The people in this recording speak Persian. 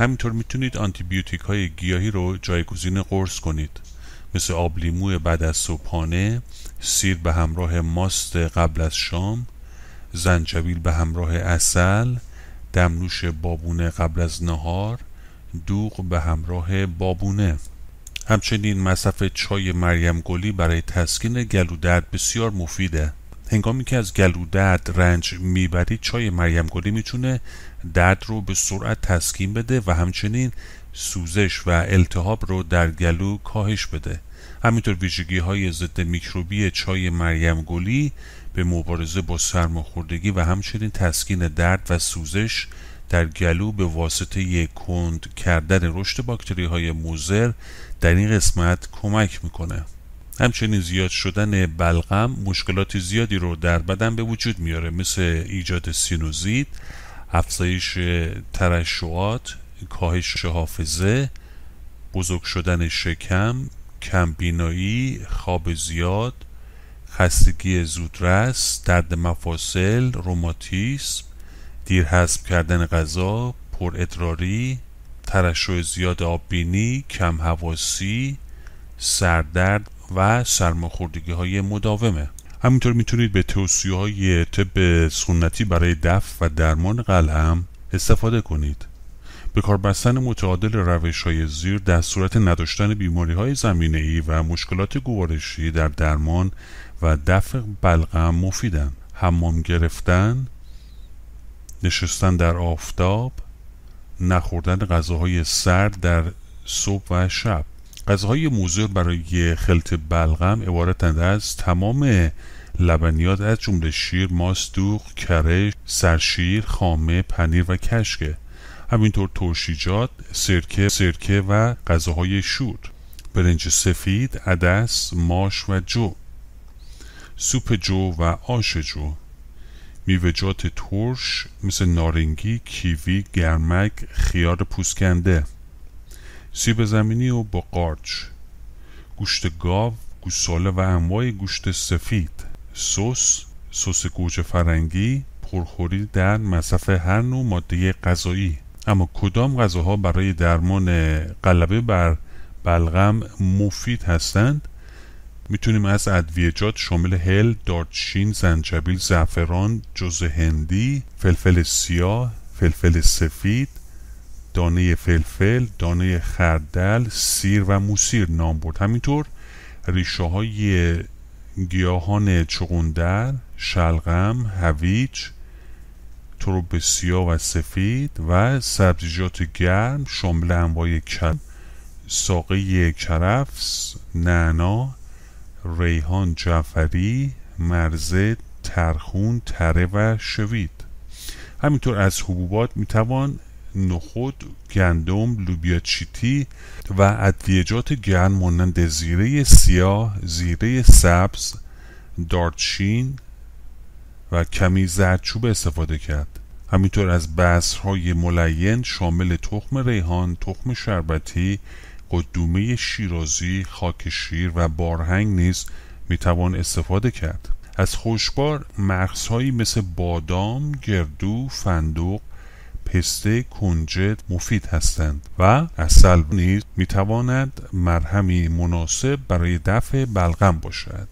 همینطور میتونید بیوتیک های گیاهی رو جایگزین قرص کنید مثل آب بعد از صبحانه سیر به همراه ماست قبل از شام زنجبیل به همراه اصل دمنوش بابونه قبل از نهار دوغ به همراه بابونه همچنین مصرف چای مریم گلی برای تسکین گلودرد بسیار مفیده هنگامی که از گلو درد رنج میبرید چای مریم گلی میتونه درد رو به سرعت تسکین بده و همچنین سوزش و التهاب رو در گلو کاهش بده همینطور ویژگی های ضد میکروبی چای مریم گلی به مبارزه با سرماخوردگی و همچنین تسکین درد و سوزش در گلو به واسطه کند کردن رشد باکتری های موزر در این قسمت کمک میکنه همچنین زیاد شدن بلغم مشکلات زیادی رو در بدن به وجود میاره مثل ایجاد سینوزیت افزایش ترشوات کاهش حافظه بزرگ شدن شکم کمبینایی خواب زیاد خستگی زودرس درد مفاصل روماتیسم دیر حسب کردن غذا پر ادراری ترشوه زیاد آبینی، کم حواسی سردرد و سرماخوردگی های مداومه همینطور میتونید به توصیه های طب سنتی برای دفع و درمان قلم استفاده کنید به کار بستن متعادل روش های زیر در صورت نداشتن بیماری های زمینه ای و مشکلات گوارشی در درمان و دفع بلغم مفیدن حمام گرفتن نشستن در آفتاب نخوردن غذاهای سرد در صبح و شب غذاهای موضوع برای خلط بلغم عبارتند از تمام لبنیات از جمله شیر، ماست، دوغ، کره، سرشیر، خامه، پنیر و کشکه همینطور ترشیجات، سرکه، سرکه و غذاهای شور برنج سفید، عدس، ماش و جو سوپ جو و آش جو میوه‌جات ترش مثل نارنگی، کیوی، گرمک، خیار پوسکنده سیب زمینی و با قارچ گوشت گاو گوساله و انواع گوشت سفید سس سس گوجه فرنگی پرخوری در مصرف هر نوع ماده غذایی اما کدام غذاها برای درمان غلبه بر بلغم مفید هستند میتونیم از ادویجات شامل هل، دارچین، زنجبیل، زعفران، جوز هندی، فلفل سیاه، فلفل سفید، دانه فلفل، دانه خردل، سیر و موسیر نام برد همینطور ریشه های گیاهان چغندر، شلغم، هویج، تروب سیاه و سفید و سبزیجات گرم شامل انواع کل ساقه کرفس، نعنا، ریحان جعفری، مرزه، ترخون، تره و شوید همینطور از حبوبات میتوان نخود، گندم، لوبیا چیتی و ادویجات گرم مانند زیره سیاه، زیره سبز، دارچین و کمی زردچوب استفاده کرد. همینطور از بسرهای ملین شامل تخم ریحان، تخم شربتی، قدومه شیرازی، خاک شیر و بارهنگ نیز میتوان استفاده کرد. از خوشبار مغزهایی مثل بادام، گردو، فندوق پسته کنجد مفید هستند و اصل نیز میتواند مرهمی مناسب برای دفع بلغم باشد